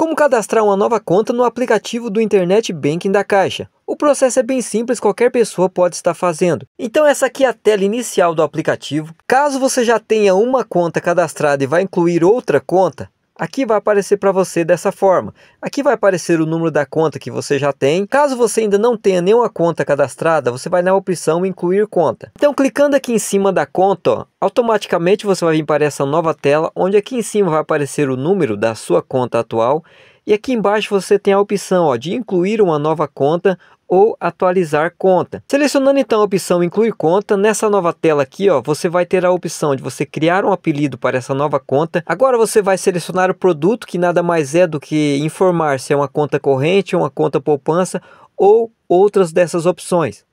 Como cadastrar uma nova conta no aplicativo do Internet Banking da Caixa? O processo é bem simples, qualquer pessoa pode estar fazendo. Então essa aqui é a tela inicial do aplicativo. Caso você já tenha uma conta cadastrada e vai incluir outra conta, Aqui vai aparecer para você dessa forma. Aqui vai aparecer o número da conta que você já tem. Caso você ainda não tenha nenhuma conta cadastrada, você vai na opção incluir conta. Então clicando aqui em cima da conta, ó, automaticamente você vai vir para essa nova tela, onde aqui em cima vai aparecer o número da sua conta atual e aqui embaixo você tem a opção ó, de incluir uma nova conta ou atualizar conta. Selecionando então a opção incluir conta, nessa nova tela aqui, ó, você vai ter a opção de você criar um apelido para essa nova conta. Agora você vai selecionar o produto, que nada mais é do que informar se é uma conta corrente, uma conta poupança ou outras dessas opções.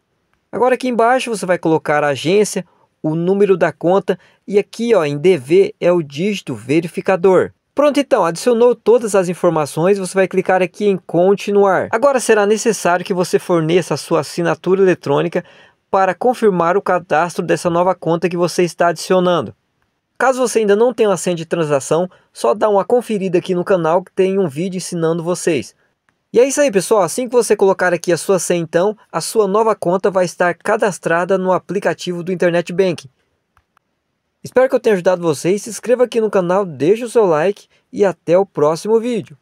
Agora aqui embaixo você vai colocar a agência, o número da conta e aqui ó, em DV é o dígito verificador. Pronto, então, adicionou todas as informações, você vai clicar aqui em continuar. Agora será necessário que você forneça a sua assinatura eletrônica para confirmar o cadastro dessa nova conta que você está adicionando. Caso você ainda não tenha uma senha de transação, só dá uma conferida aqui no canal que tem um vídeo ensinando vocês. E é isso aí pessoal, assim que você colocar aqui a sua senha então, a sua nova conta vai estar cadastrada no aplicativo do Internet Bank. Espero que eu tenha ajudado vocês. Se inscreva aqui no canal, deixe o seu like e até o próximo vídeo.